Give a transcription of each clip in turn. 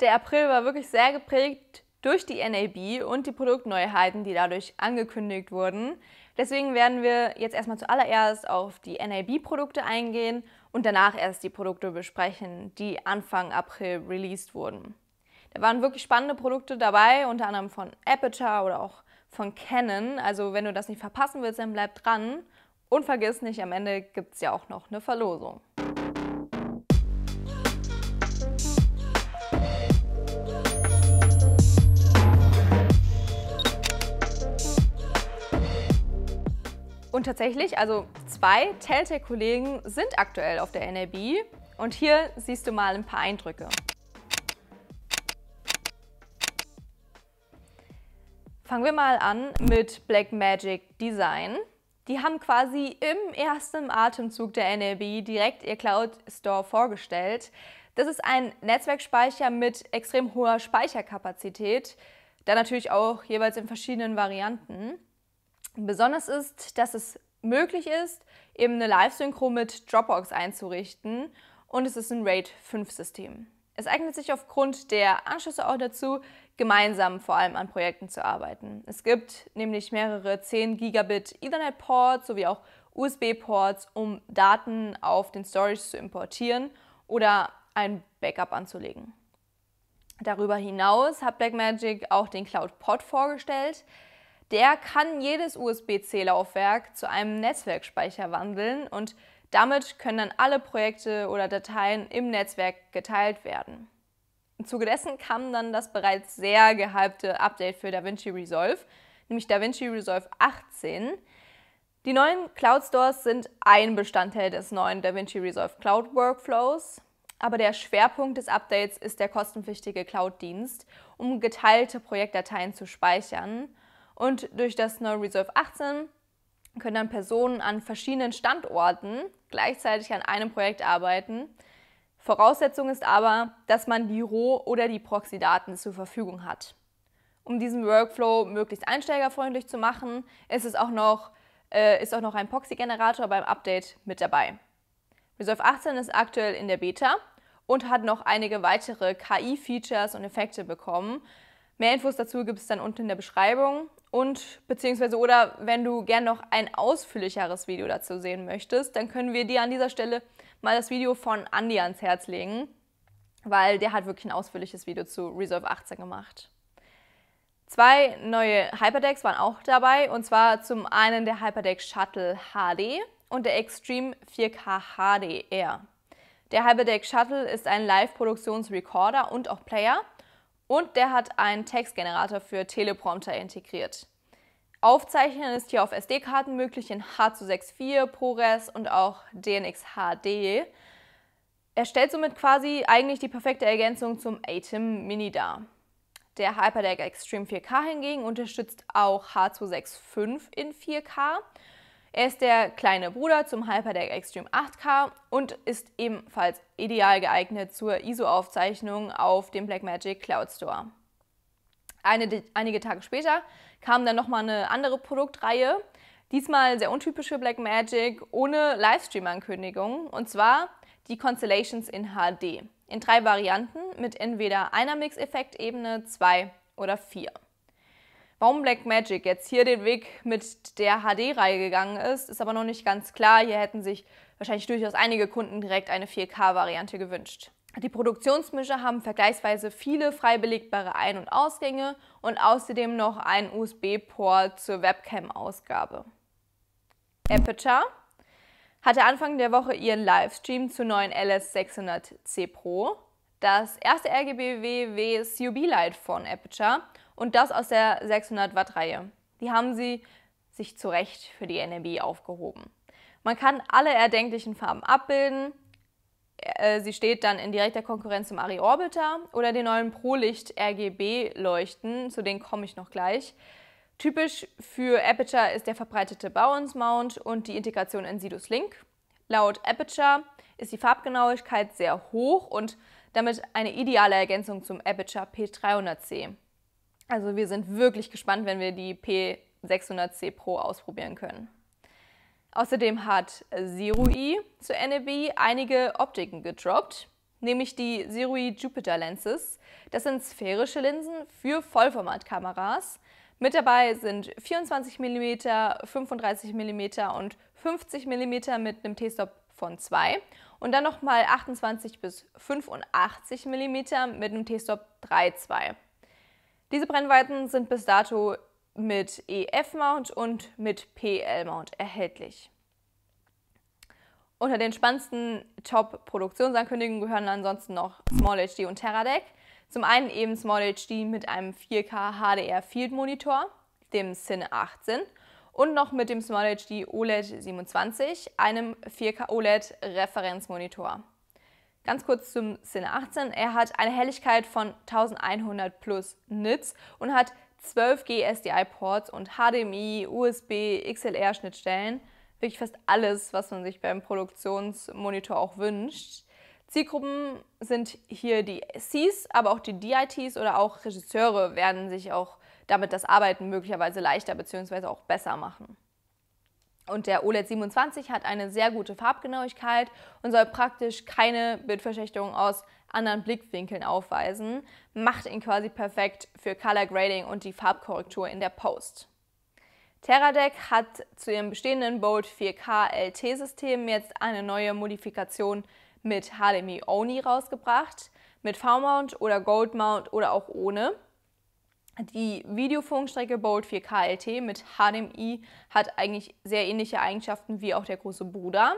Der April war wirklich sehr geprägt durch die NAB und die Produktneuheiten, die dadurch angekündigt wurden. Deswegen werden wir jetzt erstmal zuallererst auf die NAB-Produkte eingehen und danach erst die Produkte besprechen, die Anfang April released wurden. Da waren wirklich spannende Produkte dabei, unter anderem von Aperture oder auch von Canon. Also wenn du das nicht verpassen willst, dann bleib dran und vergiss nicht, am Ende gibt es ja auch noch eine Verlosung. Und tatsächlich, also zwei Telltale-Kollegen sind aktuell auf der NLB und hier siehst du mal ein paar Eindrücke. Fangen wir mal an mit Blackmagic Design. Die haben quasi im ersten Atemzug der NLB direkt ihr Cloud Store vorgestellt. Das ist ein Netzwerkspeicher mit extrem hoher Speicherkapazität, dann natürlich auch jeweils in verschiedenen Varianten. Besonders ist, dass es möglich ist, eben eine Live-Synchro mit Dropbox einzurichten und es ist ein RAID 5-System. Es eignet sich aufgrund der Anschlüsse auch dazu, gemeinsam vor allem an Projekten zu arbeiten. Es gibt nämlich mehrere 10 Gigabit Ethernet-Ports sowie auch USB-Ports, um Daten auf den Storage zu importieren oder ein Backup anzulegen. Darüber hinaus hat Blackmagic auch den Cloud Pod vorgestellt, der kann jedes USB-C-Laufwerk zu einem Netzwerkspeicher wandeln und damit können dann alle Projekte oder Dateien im Netzwerk geteilt werden. Im Zuge dessen kam dann das bereits sehr gehypte Update für DaVinci Resolve, nämlich DaVinci Resolve 18. Die neuen Cloud Stores sind ein Bestandteil des neuen DaVinci Resolve Cloud Workflows, aber der Schwerpunkt des Updates ist der kostenpflichtige Cloud-Dienst, um geteilte Projektdateien zu speichern und durch das neue Resolve 18 können dann Personen an verschiedenen Standorten gleichzeitig an einem Projekt arbeiten. Voraussetzung ist aber, dass man die Roh- oder die Proxy-Daten zur Verfügung hat. Um diesen Workflow möglichst einsteigerfreundlich zu machen, ist, es auch, noch, äh, ist auch noch ein Proxy-Generator beim Update mit dabei. Resolve 18 ist aktuell in der Beta und hat noch einige weitere KI-Features und Effekte bekommen. Mehr Infos dazu gibt es dann unten in der Beschreibung und beziehungsweise oder wenn du gern noch ein ausführlicheres Video dazu sehen möchtest, dann können wir dir an dieser Stelle mal das Video von Andy ans Herz legen, weil der hat wirklich ein ausführliches Video zu Resolve 18 gemacht. Zwei neue Hyperdecks waren auch dabei und zwar zum einen der Hyperdeck Shuttle HD und der Extreme 4K HDR. Der Hyperdeck Shuttle ist ein Live-Produktions-Recorder und auch Player und der hat einen Textgenerator für Teleprompter integriert. Aufzeichnen ist hier auf SD-Karten möglich in H264, ProRes und auch DNX HD. Er stellt somit quasi eigentlich die perfekte Ergänzung zum ATEM Mini dar. Der Hyperdeck Extreme 4K hingegen unterstützt auch H265 in 4K er ist der kleine Bruder zum Hyperdeck Extreme 8K und ist ebenfalls ideal geeignet zur ISO-Aufzeichnung auf dem Blackmagic Cloud Store. Eine, einige Tage später kam dann nochmal eine andere Produktreihe, diesmal sehr untypische Blackmagic ohne Livestream-Ankündigung und zwar die Constellations in HD in drei Varianten mit entweder einer mix effektebene zwei oder vier. Warum Black Magic jetzt hier den Weg mit der HD-Reihe gegangen ist, ist aber noch nicht ganz klar. Hier hätten sich wahrscheinlich durchaus einige Kunden direkt eine 4K-Variante gewünscht. Die Produktionsmischer haben vergleichsweise viele frei belegbare Ein- und Ausgänge und außerdem noch einen USB-Port zur Webcam-Ausgabe. Aperture hatte Anfang der Woche ihren Livestream zur neuen LS600C Pro das erste RGBW CUB Light von Aperture und das aus der 600 Watt Reihe. Die haben sie sich zu Recht für die NRB aufgehoben. Man kann alle erdenklichen Farben abbilden. Äh, sie steht dann in direkter Konkurrenz zum Ari Orbiter oder den neuen ProLicht RGB Leuchten, zu denen komme ich noch gleich. Typisch für Aperture ist der verbreitete Bowens Mount und die Integration in Sidus Link. Laut Aperture ist die Farbgenauigkeit sehr hoch und damit eine ideale Ergänzung zum Aperture P300C. Also wir sind wirklich gespannt, wenn wir die P600C Pro ausprobieren können. Außerdem hat Zerui zu NAB einige Optiken gedroppt, nämlich die Zerui Jupiter Lenses. Das sind sphärische Linsen für Vollformatkameras. Mit dabei sind 24 mm, 35 mm und 50 mm mit einem T-Stop von 2 und dann nochmal 28 bis 85 mm mit einem T-Stop 3,2. Diese Brennweiten sind bis dato mit EF-Mount und mit PL-Mount erhältlich. Unter den spannendsten Top-Produktionsankündigungen gehören ansonsten noch Small HD und Teradek. Zum einen eben Small HD mit einem 4K HDR Field Monitor, dem Cine 18 und noch mit dem Smart HD OLED 27, einem 4K OLED Referenzmonitor. Ganz kurz zum Cine 18. Er hat eine Helligkeit von 1100 plus nits und hat 12G SDI-Ports und HDMI, USB, XLR-Schnittstellen. Wirklich fast alles, was man sich beim Produktionsmonitor auch wünscht. Zielgruppen sind hier die Cs, aber auch die DITs oder auch Regisseure werden sich auch damit das Arbeiten möglicherweise leichter bzw. auch besser machen. Und der OLED 27 hat eine sehr gute Farbgenauigkeit und soll praktisch keine Bildverschlechterung aus anderen Blickwinkeln aufweisen, macht ihn quasi perfekt für Color Grading und die Farbkorrektur in der Post. Teradek hat zu ihrem bestehenden Bold 4K LT-System jetzt eine neue Modifikation mit HDMI Only rausgebracht, mit V-Mount oder Gold Mount oder auch ohne. Die Videofunkstrecke Bolt 4K LT mit HDMI hat eigentlich sehr ähnliche Eigenschaften wie auch der große Bruder.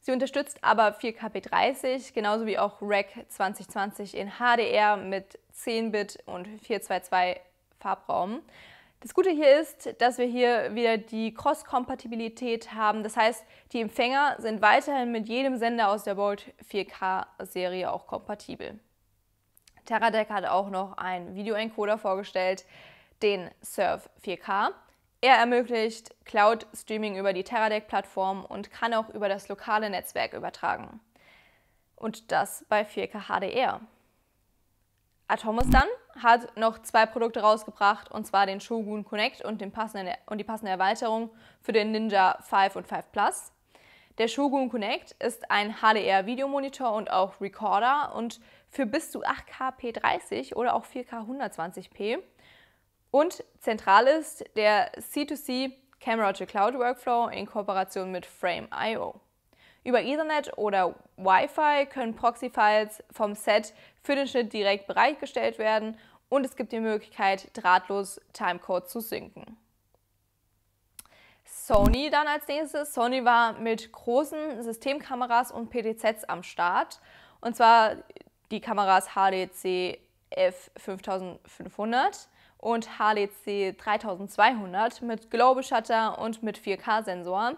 Sie unterstützt aber 4 k p 30 genauso wie auch REC 2020 in HDR mit 10-Bit und 422 Farbraum. Das Gute hier ist, dass wir hier wieder die Cross-Kompatibilität haben. Das heißt, die Empfänger sind weiterhin mit jedem Sender aus der Bolt 4K-Serie auch kompatibel. Teradek hat auch noch einen Videoencoder vorgestellt, den Surf 4K. Er ermöglicht Cloud-Streaming über die Teradek-Plattform und kann auch über das lokale Netzwerk übertragen. Und das bei 4K HDR. Atomos dann hat noch zwei Produkte rausgebracht, und zwar den Shogun Connect und, und die passende Erweiterung für den Ninja 5 und 5 Plus. Der Shogun Connect ist ein HDR-Videomonitor und auch Recorder und für bis zu 8K P30 oder auch 4K 120p. Und zentral ist der C2C Camera to Cloud Workflow in Kooperation mit Frame.io. Über Ethernet oder Wi-Fi können Proxy-Files vom Set für den Schnitt direkt bereitgestellt werden und es gibt die Möglichkeit, drahtlos Timecodes zu sinken. Sony dann als nächstes. Sony war mit großen Systemkameras und PDZs am Start. Und zwar die Kameras HDC F5500 und HDC 3200 mit Global Shutter und mit 4K-Sensor.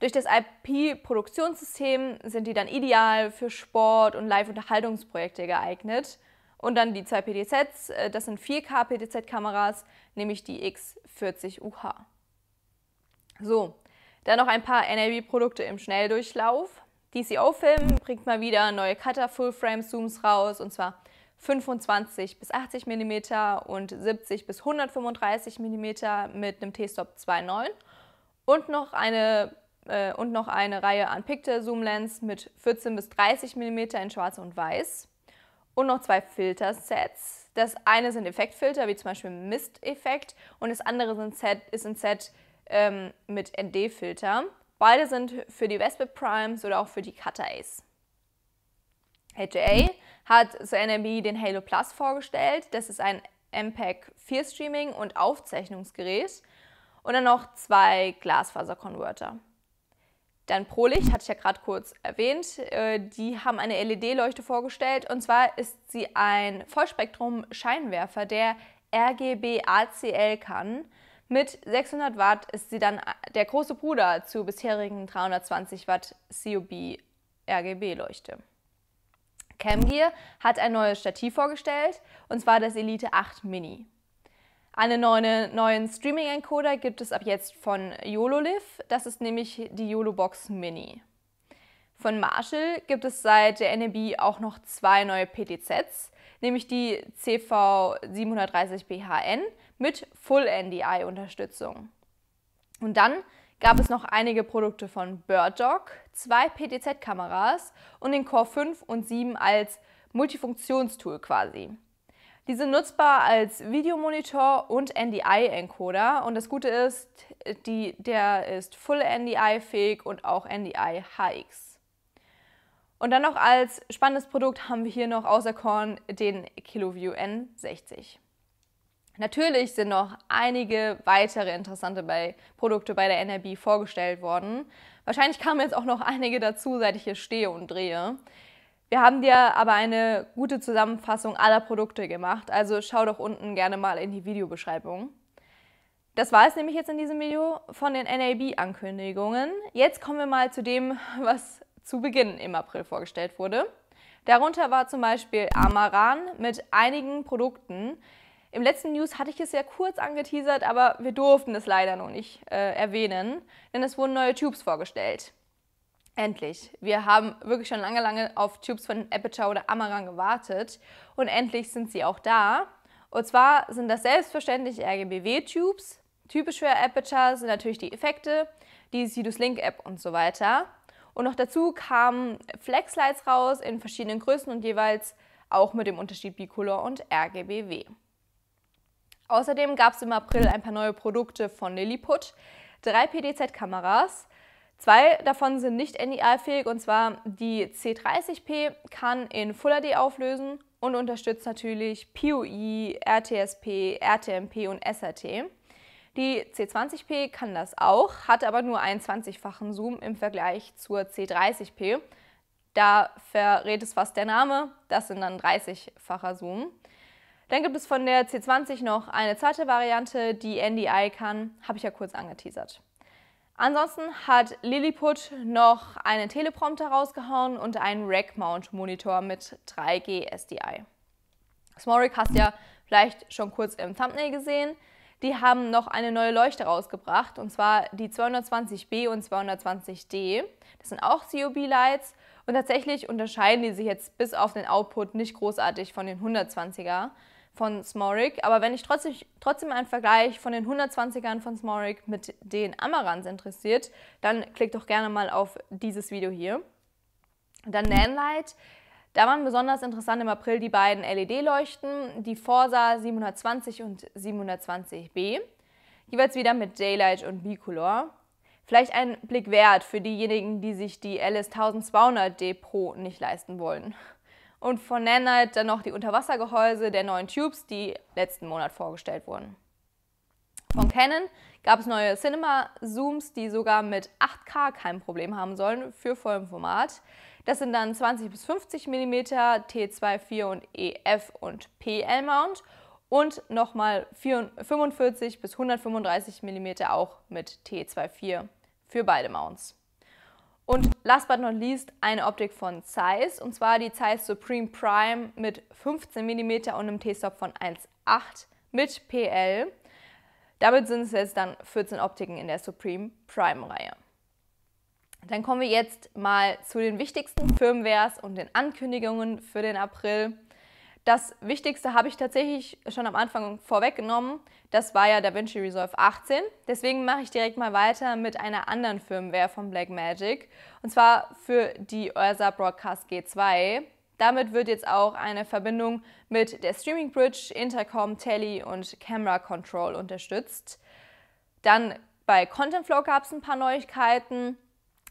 Durch das IP-Produktionssystem sind die dann ideal für Sport- und Live-Unterhaltungsprojekte geeignet. Und dann die zwei PDZs, äh, das sind 4 k pdz kameras nämlich die X40UH. So, dann noch ein paar NAB-Produkte im Schnelldurchlauf. DCO-Film bringt mal wieder neue Cutter-Full-Frame-Zooms raus und zwar 25 bis 80 mm und 70 bis 135 mm mit einem T-Stop 2.9 und noch eine äh, und noch eine Reihe an Pictel Zoom Lens mit 14 bis 30 mm in Schwarz und Weiß und noch zwei Filtersets. Das eine sind Effektfilter wie zum Beispiel Mist-Effekt und das andere sind Set, ist ein Set ähm, mit ND-Filter. Beide sind für die Vespe Primes oder auch für die Cutter Ace. HJA hat zur NMB den Halo Plus vorgestellt. Das ist ein MPEG 4 Streaming und Aufzeichnungsgerät und dann noch zwei Glasfaserkonverter. Dann Prolicht, hatte ich ja gerade kurz erwähnt, äh, die haben eine LED-Leuchte vorgestellt und zwar ist sie ein Vollspektrum-Scheinwerfer, der RGB ACL kann mit 600 Watt ist sie dann äh, der große Bruder zur bisherigen 320 Watt COB RGB-Leuchte. Camgear hat ein neues Stativ vorgestellt, und zwar das Elite 8 Mini. Einen neuen, neuen Streaming-Encoder gibt es ab jetzt von YoloLiv, das ist nämlich die YoloBox Mini. Von Marshall gibt es seit der NEB auch noch zwei neue PTZs, nämlich die CV730BHN mit Full NDI Unterstützung. Und dann gab es noch einige Produkte von Bird Dog, zwei PTZ-Kameras und den Core 5 und 7 als Multifunktionstool quasi. Die sind nutzbar als Videomonitor und NDI-Encoder und das Gute ist, die, der ist Full NDI-fähig und auch NDI HX. Und dann noch als spannendes Produkt haben wir hier noch außer Korn den KiloView N60. Natürlich sind noch einige weitere interessante bei Produkte bei der NRB vorgestellt worden. Wahrscheinlich kamen jetzt auch noch einige dazu, seit ich hier stehe und drehe. Wir haben dir aber eine gute Zusammenfassung aller Produkte gemacht, also schau doch unten gerne mal in die Videobeschreibung. Das war es nämlich jetzt in diesem Video von den NAB-Ankündigungen. Jetzt kommen wir mal zu dem, was zu Beginn im April vorgestellt wurde. Darunter war zum Beispiel Amaran mit einigen Produkten, im letzten News hatte ich es ja kurz angeteasert, aber wir durften es leider noch nicht äh, erwähnen, denn es wurden neue Tubes vorgestellt. Endlich. Wir haben wirklich schon lange, lange auf Tubes von Aperture oder Amaran gewartet und endlich sind sie auch da. Und zwar sind das selbstverständlich RGBW-Tubes. Typisch für Aperture sind natürlich die Effekte, die Sidus Link App und so weiter. Und noch dazu kamen Flexlights raus in verschiedenen Größen und jeweils auch mit dem Unterschied Bicolor und RGBW. Außerdem gab es im April ein paar neue Produkte von Lilliput, drei PDZ-Kameras. Zwei davon sind nicht NDI-fähig und zwar die C30P kann in Full HD auflösen und unterstützt natürlich POI, RTSP, RTMP und SRT. Die C20P kann das auch, hat aber nur einen 20-fachen Zoom im Vergleich zur C30P. Da verrät es fast der Name, das sind dann 30-facher Zoom. Dann gibt es von der C20 noch eine zweite Variante, die NDI kann, habe ich ja kurz angeteasert. Ansonsten hat Lilliput noch einen Teleprompter rausgehauen und einen Rack-Mount-Monitor mit 3G SDI. Smoric hast du ja vielleicht schon kurz im Thumbnail gesehen. Die haben noch eine neue Leuchte rausgebracht und zwar die 220B und 220D. Das sind auch COB-Lights und tatsächlich unterscheiden die sich jetzt bis auf den Output nicht großartig von den 120er von Smorik. Aber wenn ich trotzdem, trotzdem einen Vergleich von den 120ern von Smorik mit den Amarans interessiert, dann klickt doch gerne mal auf dieses Video hier. Dann Nanlight. Da waren besonders interessant im April die beiden LED-Leuchten, die Forsa 720 und 720b, jeweils wieder mit Daylight und Bicolor. Vielleicht ein Blick wert für diejenigen, die sich die LS 1200D Pro nicht leisten wollen und von Nanite halt dann noch die Unterwassergehäuse der neuen Tubes, die letzten Monat vorgestellt wurden. Von Canon gab es neue Cinema-Zooms, die sogar mit 8K kein Problem haben sollen für vollem Format. Das sind dann 20 bis 50 mm T24 und EF und PL Mount und nochmal 45 bis 135 mm auch mit T24 für beide Mounts. Und last but not least eine Optik von Zeiss, und zwar die Zeiss Supreme Prime mit 15 mm und einem T-Stop von 1,8 mit PL. Damit sind es jetzt dann 14 Optiken in der Supreme Prime-Reihe. Dann kommen wir jetzt mal zu den wichtigsten Firmwares und den Ankündigungen für den April. Das Wichtigste habe ich tatsächlich schon am Anfang vorweggenommen. Das war ja DaVinci Resolve 18. Deswegen mache ich direkt mal weiter mit einer anderen Firmware von Blackmagic. Und zwar für die Ursa Broadcast G2. Damit wird jetzt auch eine Verbindung mit der Streaming Bridge, Intercom, Tele und Camera Control unterstützt. Dann bei Content Flow gab es ein paar Neuigkeiten.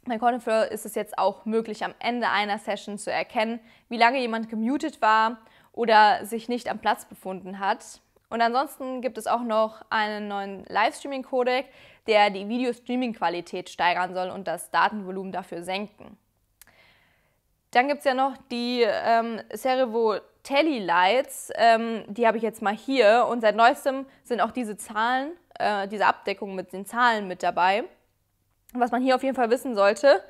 Bei Content Flow ist es jetzt auch möglich, am Ende einer Session zu erkennen, wie lange jemand gemutet war oder sich nicht am Platz befunden hat. Und ansonsten gibt es auch noch einen neuen Livestreaming-Codec, der die Video-Streaming-Qualität steigern soll und das Datenvolumen dafür senken. Dann gibt es ja noch die ähm, Cerevo Telly Lights, ähm, die habe ich jetzt mal hier und seit neuestem sind auch diese Zahlen, äh, diese Abdeckung mit den Zahlen mit dabei. Was man hier auf jeden Fall wissen sollte,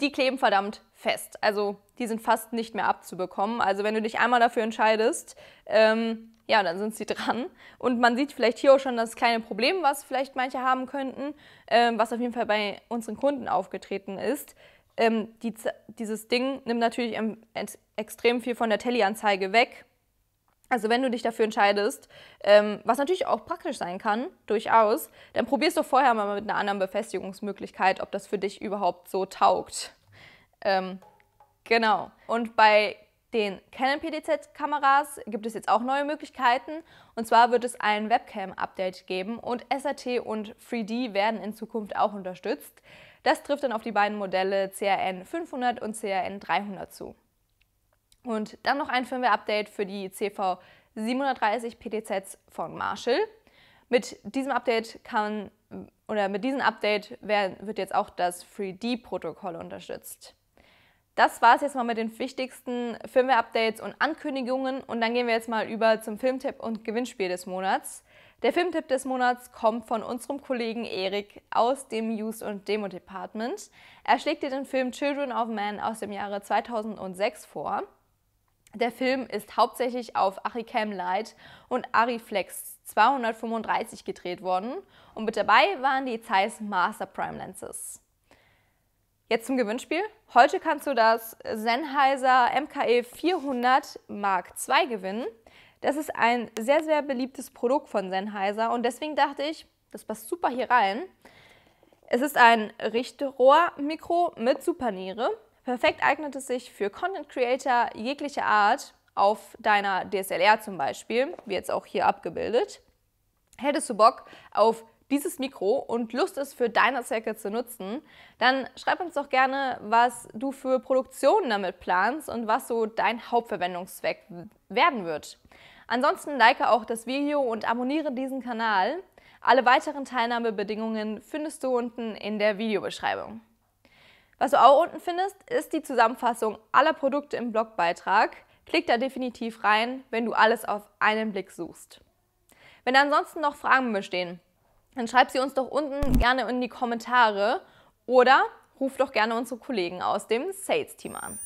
die kleben verdammt fest. Also die sind fast nicht mehr abzubekommen. Also wenn du dich einmal dafür entscheidest, ähm, ja, dann sind sie dran. Und man sieht vielleicht hier auch schon das kleine Problem, was vielleicht manche haben könnten, ähm, was auf jeden Fall bei unseren Kunden aufgetreten ist. Ähm, die, dieses Ding nimmt natürlich extrem viel von der Telly-Anzeige weg also wenn du dich dafür entscheidest, ähm, was natürlich auch praktisch sein kann, durchaus, dann probierst du vorher mal mit einer anderen Befestigungsmöglichkeit, ob das für dich überhaupt so taugt. Ähm, genau. Und bei den Canon PDZ-Kameras gibt es jetzt auch neue Möglichkeiten. Und zwar wird es ein Webcam-Update geben und SRT und 3D werden in Zukunft auch unterstützt. Das trifft dann auf die beiden Modelle CRN 500 und CRN 300 zu. Und dann noch ein Firmware-Update für die CV 730 PTZs von Marshall. Mit diesem Update kann oder mit diesem Update wird jetzt auch das 3D-Protokoll unterstützt. Das war es jetzt mal mit den wichtigsten Firmware-Updates und Ankündigungen und dann gehen wir jetzt mal über zum Filmtipp und Gewinnspiel des Monats. Der Filmtipp des Monats kommt von unserem Kollegen Erik aus dem Use und Demo Department. Er schlägt dir den Film Children of Man aus dem Jahre 2006 vor. Der Film ist hauptsächlich auf Achicam Light und Ariflex 235 gedreht worden und mit dabei waren die Zeiss Master Prime Lenses. Jetzt zum Gewinnspiel. Heute kannst du das Sennheiser MKE 400 Mark II gewinnen. Das ist ein sehr, sehr beliebtes Produkt von Sennheiser und deswegen dachte ich, das passt super hier rein. Es ist ein Richtrohrmikro mit Superniere Perfekt eignet es sich für Content Creator jeglicher Art, auf deiner DSLR zum Beispiel, wie jetzt auch hier abgebildet. Hättest du Bock auf dieses Mikro und Lust es für deine Zwecke zu nutzen, dann schreib uns doch gerne, was du für Produktionen damit planst und was so dein Hauptverwendungszweck werden wird. Ansonsten like auch das Video und abonniere diesen Kanal. Alle weiteren Teilnahmebedingungen findest du unten in der Videobeschreibung. Was du auch unten findest, ist die Zusammenfassung aller Produkte im Blogbeitrag. Klick da definitiv rein, wenn du alles auf einen Blick suchst. Wenn ansonsten noch Fragen bestehen, dann schreib sie uns doch unten gerne in die Kommentare oder ruf doch gerne unsere Kollegen aus dem Sales-Team an.